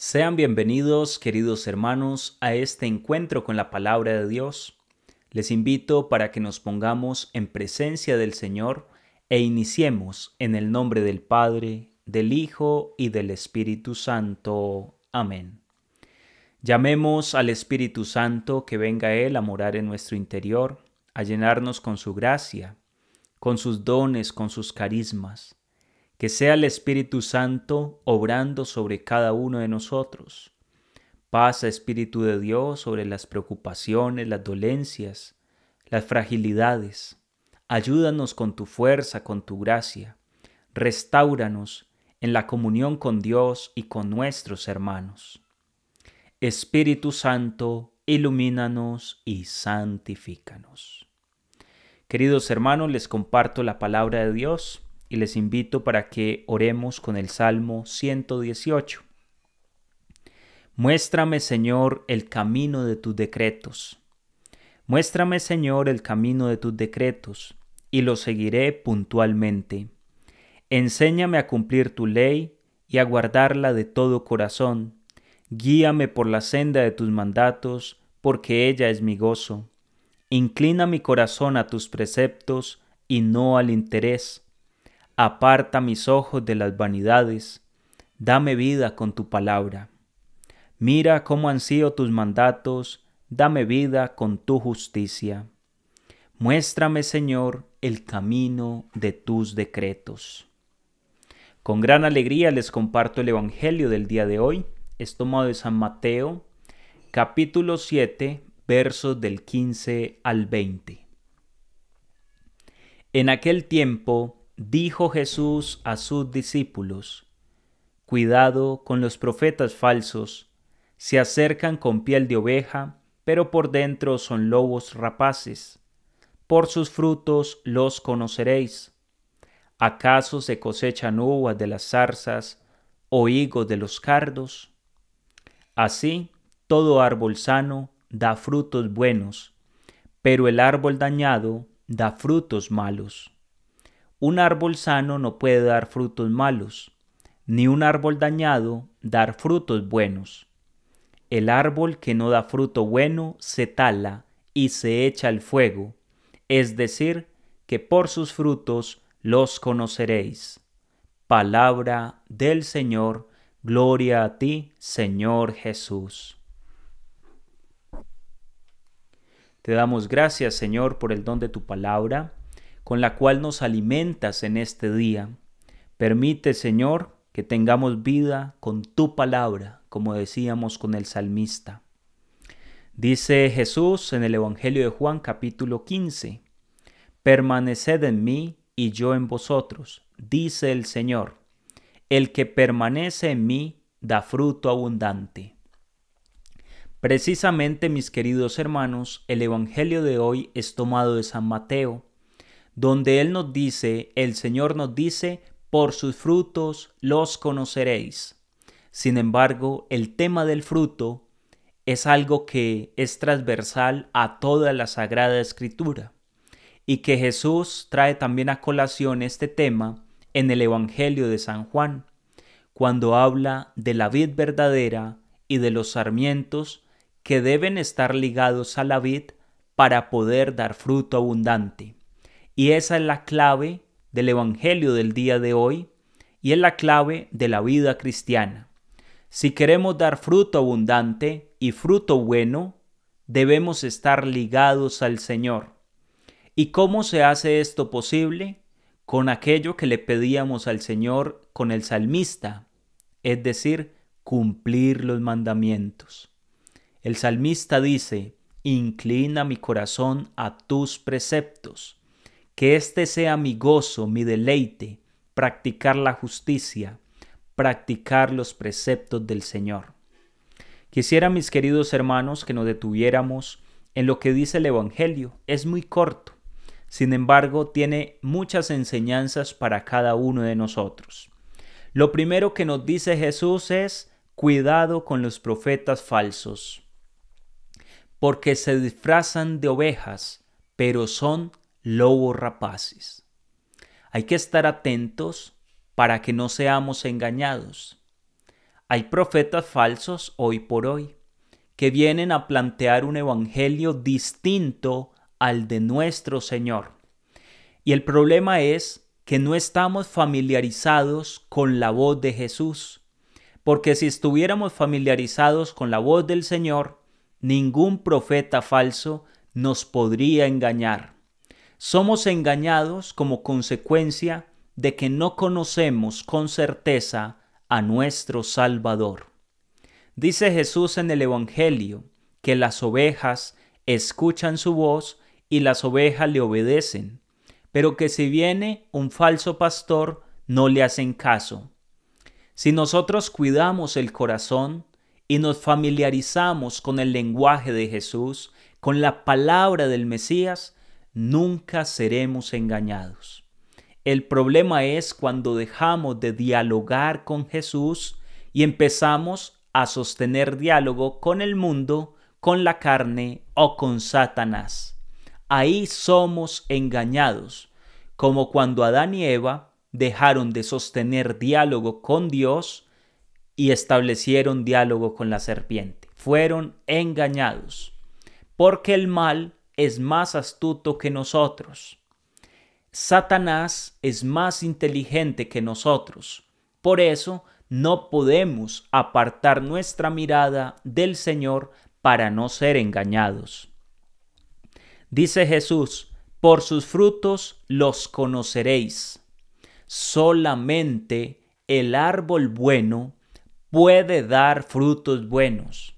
Sean bienvenidos, queridos hermanos, a este encuentro con la palabra de Dios. Les invito para que nos pongamos en presencia del Señor e iniciemos en el nombre del Padre, del Hijo y del Espíritu Santo. Amén. Llamemos al Espíritu Santo que venga Él a morar en nuestro interior, a llenarnos con su gracia, con sus dones, con sus carismas que sea el Espíritu Santo obrando sobre cada uno de nosotros. Pasa, Espíritu de Dios, sobre las preocupaciones, las dolencias, las fragilidades. Ayúdanos con tu fuerza, con tu gracia. Restáuranos en la comunión con Dios y con nuestros hermanos. Espíritu Santo, ilumínanos y santifícanos. Queridos hermanos, les comparto la palabra de Dios y les invito para que oremos con el Salmo 118. Muéstrame, Señor, el camino de tus decretos. Muéstrame, Señor, el camino de tus decretos, y lo seguiré puntualmente. Enséñame a cumplir tu ley y a guardarla de todo corazón. Guíame por la senda de tus mandatos, porque ella es mi gozo. Inclina mi corazón a tus preceptos y no al interés Aparta mis ojos de las vanidades, dame vida con tu palabra. Mira cómo han sido tus mandatos, dame vida con tu justicia. Muéstrame, Señor, el camino de tus decretos. Con gran alegría les comparto el Evangelio del día de hoy. Es tomado de San Mateo, capítulo 7, versos del 15 al 20. En aquel tiempo, Dijo Jesús a sus discípulos, Cuidado con los profetas falsos, se acercan con piel de oveja, pero por dentro son lobos rapaces. Por sus frutos los conoceréis. ¿Acaso se cosechan uvas de las zarzas o higos de los cardos? Así, todo árbol sano da frutos buenos, pero el árbol dañado da frutos malos. Un árbol sano no puede dar frutos malos, ni un árbol dañado dar frutos buenos. El árbol que no da fruto bueno se tala y se echa al fuego, es decir, que por sus frutos los conoceréis. Palabra del Señor, gloria a ti, Señor Jesús. Te damos gracias, Señor, por el don de tu palabra con la cual nos alimentas en este día. Permite, Señor, que tengamos vida con tu palabra, como decíamos con el salmista. Dice Jesús en el Evangelio de Juan capítulo 15, Permaneced en mí y yo en vosotros, dice el Señor. El que permanece en mí da fruto abundante. Precisamente, mis queridos hermanos, el Evangelio de hoy es tomado de San Mateo, donde Él nos dice, el Señor nos dice, por sus frutos los conoceréis. Sin embargo, el tema del fruto es algo que es transversal a toda la Sagrada Escritura y que Jesús trae también a colación este tema en el Evangelio de San Juan, cuando habla de la vid verdadera y de los sarmientos que deben estar ligados a la vid para poder dar fruto abundante. Y esa es la clave del Evangelio del día de hoy y es la clave de la vida cristiana. Si queremos dar fruto abundante y fruto bueno, debemos estar ligados al Señor. ¿Y cómo se hace esto posible? Con aquello que le pedíamos al Señor con el salmista, es decir, cumplir los mandamientos. El salmista dice, Inclina mi corazón a tus preceptos que este sea mi gozo, mi deleite, practicar la justicia, practicar los preceptos del Señor. Quisiera, mis queridos hermanos, que nos detuviéramos en lo que dice el Evangelio. Es muy corto, sin embargo, tiene muchas enseñanzas para cada uno de nosotros. Lo primero que nos dice Jesús es, cuidado con los profetas falsos, porque se disfrazan de ovejas, pero son lobos rapaces. Hay que estar atentos para que no seamos engañados. Hay profetas falsos hoy por hoy que vienen a plantear un evangelio distinto al de nuestro Señor. Y el problema es que no estamos familiarizados con la voz de Jesús, porque si estuviéramos familiarizados con la voz del Señor, ningún profeta falso nos podría engañar somos engañados como consecuencia de que no conocemos con certeza a nuestro Salvador. Dice Jesús en el Evangelio que las ovejas escuchan su voz y las ovejas le obedecen, pero que si viene un falso pastor no le hacen caso. Si nosotros cuidamos el corazón y nos familiarizamos con el lenguaje de Jesús, con la palabra del Mesías, nunca seremos engañados. El problema es cuando dejamos de dialogar con Jesús y empezamos a sostener diálogo con el mundo, con la carne o con Satanás. Ahí somos engañados, como cuando Adán y Eva dejaron de sostener diálogo con Dios y establecieron diálogo con la serpiente. Fueron engañados, porque el mal es más astuto que nosotros. Satanás es más inteligente que nosotros. Por eso no podemos apartar nuestra mirada del Señor para no ser engañados. Dice Jesús, por sus frutos los conoceréis. Solamente el árbol bueno puede dar frutos buenos.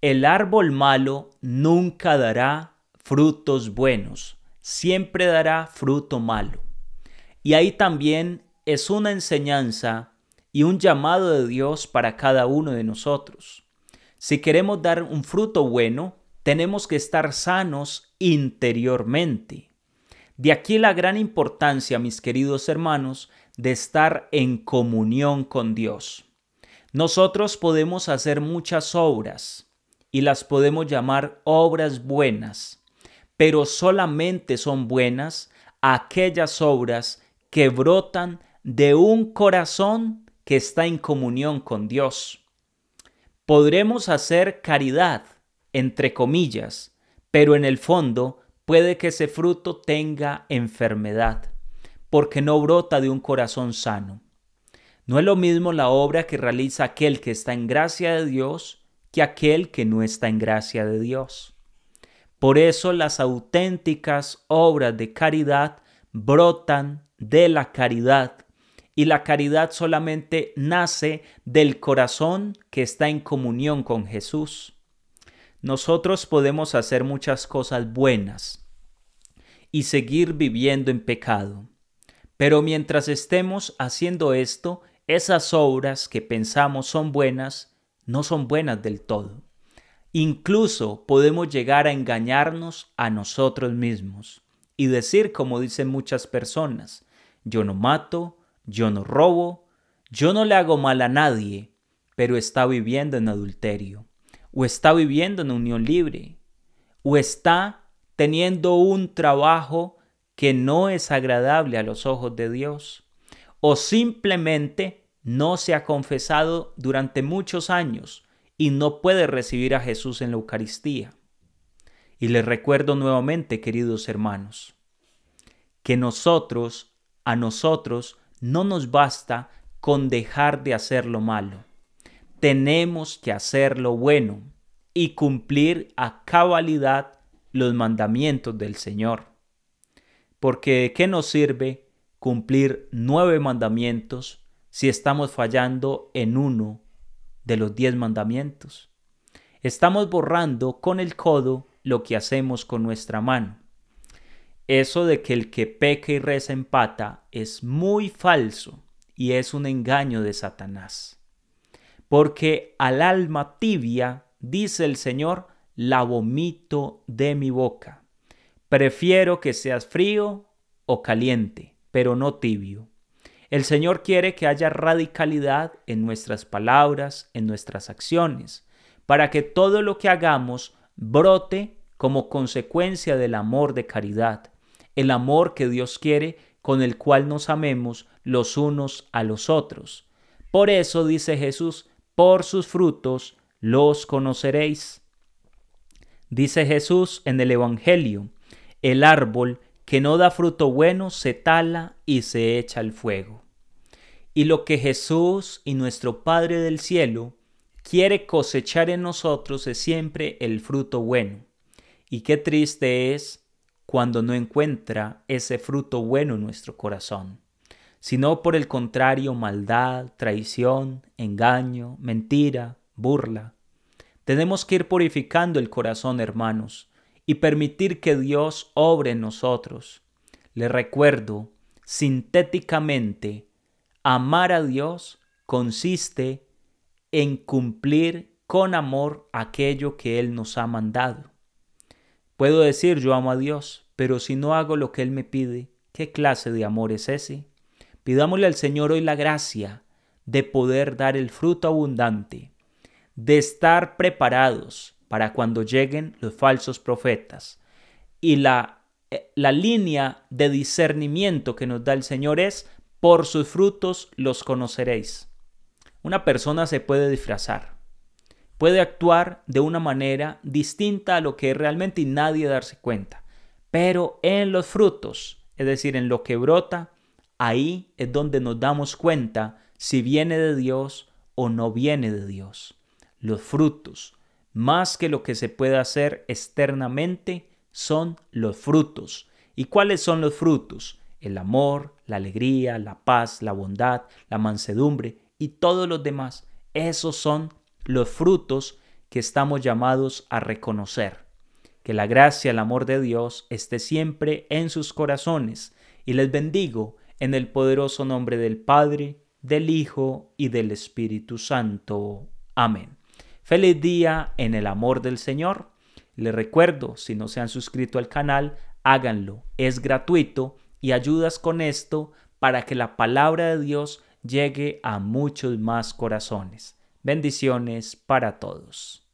El árbol malo nunca dará frutos buenos, siempre dará fruto malo. Y ahí también es una enseñanza y un llamado de Dios para cada uno de nosotros. Si queremos dar un fruto bueno, tenemos que estar sanos interiormente. De aquí la gran importancia, mis queridos hermanos, de estar en comunión con Dios. Nosotros podemos hacer muchas obras y las podemos llamar obras buenas, pero solamente son buenas aquellas obras que brotan de un corazón que está en comunión con Dios. Podremos hacer caridad, entre comillas, pero en el fondo puede que ese fruto tenga enfermedad, porque no brota de un corazón sano. No es lo mismo la obra que realiza aquel que está en gracia de Dios que aquel que no está en gracia de Dios. Por eso las auténticas obras de caridad brotan de la caridad y la caridad solamente nace del corazón que está en comunión con Jesús. Nosotros podemos hacer muchas cosas buenas y seguir viviendo en pecado, pero mientras estemos haciendo esto, esas obras que pensamos son buenas no son buenas del todo. Incluso podemos llegar a engañarnos a nosotros mismos y decir, como dicen muchas personas, yo no mato, yo no robo, yo no le hago mal a nadie, pero está viviendo en adulterio, o está viviendo en unión libre, o está teniendo un trabajo que no es agradable a los ojos de Dios, o simplemente no se ha confesado durante muchos años y no puede recibir a Jesús en la Eucaristía. Y les recuerdo nuevamente, queridos hermanos, que nosotros, a nosotros, no nos basta con dejar de hacer lo malo. Tenemos que hacer lo bueno y cumplir a cabalidad los mandamientos del Señor. Porque ¿de qué nos sirve cumplir nueve mandamientos si estamos fallando en uno de los diez mandamientos. Estamos borrando con el codo lo que hacemos con nuestra mano. Eso de que el que peca y reza empata es muy falso y es un engaño de Satanás. Porque al alma tibia, dice el Señor, la vomito de mi boca. Prefiero que seas frío o caliente, pero no tibio. El Señor quiere que haya radicalidad en nuestras palabras, en nuestras acciones, para que todo lo que hagamos brote como consecuencia del amor de caridad, el amor que Dios quiere con el cual nos amemos los unos a los otros. Por eso dice Jesús, por sus frutos los conoceréis. Dice Jesús en el Evangelio, el árbol que no da fruto bueno se tala y se echa al fuego. Y lo que Jesús y nuestro Padre del cielo quiere cosechar en nosotros es siempre el fruto bueno. Y qué triste es cuando no encuentra ese fruto bueno en nuestro corazón, sino por el contrario maldad, traición, engaño, mentira, burla. Tenemos que ir purificando el corazón, hermanos, y permitir que Dios obre en nosotros. Le recuerdo, sintéticamente, amar a Dios consiste en cumplir con amor aquello que Él nos ha mandado. Puedo decir yo amo a Dios, pero si no hago lo que Él me pide, ¿qué clase de amor es ese? Pidámosle al Señor hoy la gracia de poder dar el fruto abundante, de estar preparados, para cuando lleguen los falsos profetas. Y la, eh, la línea de discernimiento que nos da el Señor es, por sus frutos los conoceréis. Una persona se puede disfrazar, puede actuar de una manera distinta a lo que realmente y nadie darse cuenta. Pero en los frutos, es decir, en lo que brota, ahí es donde nos damos cuenta si viene de Dios o no viene de Dios. Los frutos, más que lo que se puede hacer externamente, son los frutos. ¿Y cuáles son los frutos? El amor, la alegría, la paz, la bondad, la mansedumbre y todos los demás. Esos son los frutos que estamos llamados a reconocer. Que la gracia, el amor de Dios esté siempre en sus corazones y les bendigo en el poderoso nombre del Padre, del Hijo y del Espíritu Santo. Amén. Feliz día en el amor del Señor. Les recuerdo, si no se han suscrito al canal, háganlo. Es gratuito y ayudas con esto para que la palabra de Dios llegue a muchos más corazones. Bendiciones para todos.